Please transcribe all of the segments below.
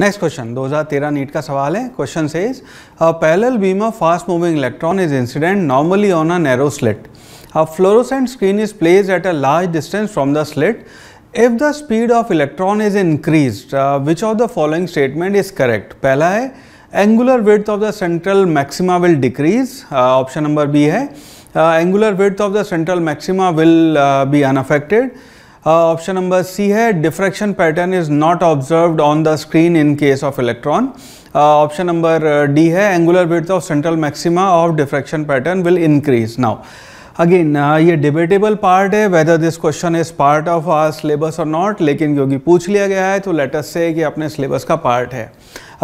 next question 2013 NEET का सवाल है क्वेश्चन से a parallel beam of fast moving electron is incident normally on a narrow slit a fluorescent screen is placed at a large distance from the slit if the speed of electron is increase which of the following statement is correct पहला है angular width of the central maxima will decrease option number B है angular width of the central maxima will be unaffected option number सी है diffraction pattern is not observed on the screen in case of electron option number D है angular width of central maxima of diffraction pattern will increase now again uh, ये debatable part है whether this question is part of our syllabus और not लेकिन क्योंकि पूछ लिया गया है तो लेटस से कि अपने सिलेबस का पार्ट है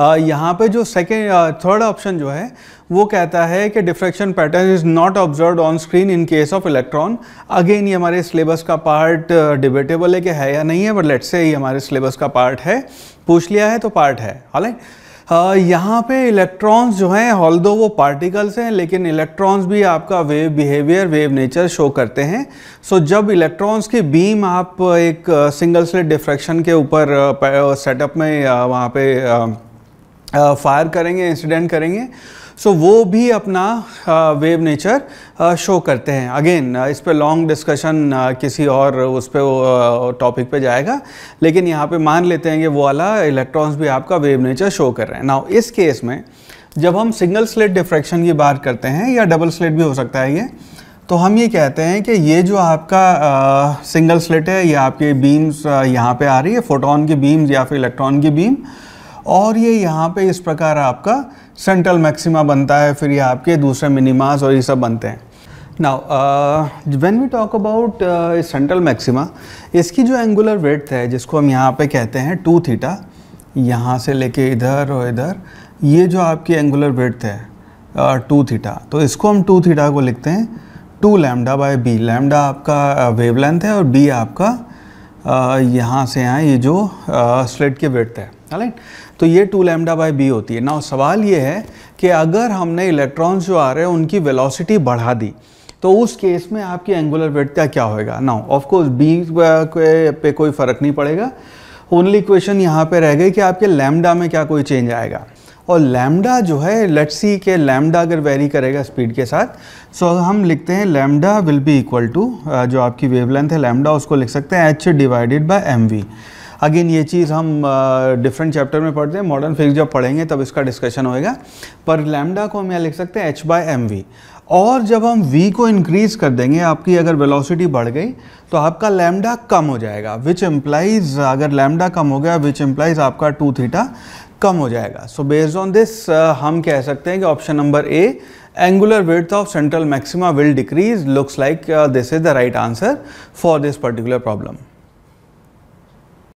uh, यहाँ पे जो सेकेंड थर्ड ऑप्शन जो है वो कहता है कि diffraction pattern is not observe on screen in case of electron again ये हमारे सिलेबस का पार्ट डिबेटेबल uh, है कि है या नहीं है बट लेट्स से ये हमारे सिलेबस का पार्ट है पूछ लिया है तो पार्ट है हालांकि हाँ, यहाँ पे इलेक्ट्रॉन्स जो हैं हॉल दो वो पार्टिकल्स हैं लेकिन इलेक्ट्रॉन्स भी आपका wave behaviour wave nature show करते हैं सो जब इलेक्ट्रॉन्स की बीम आप एक सिंगल स्लिट डिफ्रैक्शन के ऊपर सेटअप uh, uh, में uh, वहाँ पे फायर करेंगे इंसिडेंट करेंगे सो so, वो भी अपना वेव नेचर शो करते हैं अगेन इस पर लॉन्ग डिस्कशन किसी और उस पर टॉपिक पे जाएगा लेकिन यहाँ पे मान लेते हैं कि वो वाला इलेक्ट्रॉन्स भी आपका वेव नेचर शो कर रहे हैं नाउ इस केस में जब हम सिंगल स्लेट डिफ्रैक्शन की बात करते हैं या डबल स्लेट भी हो सकता है ये तो हम ये कहते हैं कि ये जो आपका सिंगल स्लेट है या आपके बीम्स यहाँ पर आ रही है फोटोन की बीम्स या फिर इलेक्ट्रॉन की बीम और ये यहाँ पे इस प्रकार आपका सेंट्रल मैक्सिमा बनता है फिर ये आपके दूसरे मिनिमास और ये सब बनते हैं now when we talk about central maxima इसकी जो एंगुलर वेथ है जिसको हम यहाँ पे कहते हैं टू थीटा यहाँ से लेके इधर और इधर ये जो आपकी एंगुलर वेथ है टू uh, थीटा तो इसको हम टू थीटा को लिखते हैं two lambda by B lambda आपका वेवलेंथ uh, है और बी आपका यहाँ से यहाँ ये जो स्लेट के वेट है राइट तो ये टू लेमडा बाई बी होती है ना सवाल ये है कि अगर हमने इलेक्ट्रॉन्स जो आ रहे हैं उनकी वेलोसिटी बढ़ा दी तो उस केस में आपकी एंगुलर वेट क्या होएगा ना ऑफकोर्स बी पे कोई फ़र्क नहीं पड़ेगा ओनली क्वेश्चन यहाँ पे रह गई कि आपके लैमडा में क्या कोई चेंज आएगा और लैम्डा जो है लेट सी के लैमडा अगर वेरी करेगा स्पीड के साथ सो so, हम लिखते हैं lambda will be equal to जो आपकी वेवलेंथ है लैमडा उसको लिख सकते हैं H divided by M V again ये चीज़ हम डिफरेंट uh, चैप्टर में पढ़ते हैं मॉडर्न फिजिक्स जब पढ़ेंगे तब इसका डिस्कशन होएगा पर लैमडा को हम यहाँ लिख सकते हैं एच बाय एम वी और जब हम v को इंक्रीज़ कर देंगे आपकी अगर वेलोसिटी बढ़ गई तो आपका लैमडा कम हो जाएगा विच एम्प्लाइज़ अगर लैमडा कम हो गया विच एम्प्लाइज़ आपका टू थीटा कम हो जाएगा सो बेस्ड ऑन दिस हम कह सकते हैं कि option number A angular width of central maxima will decrease looks like this is the right answer for this particular problem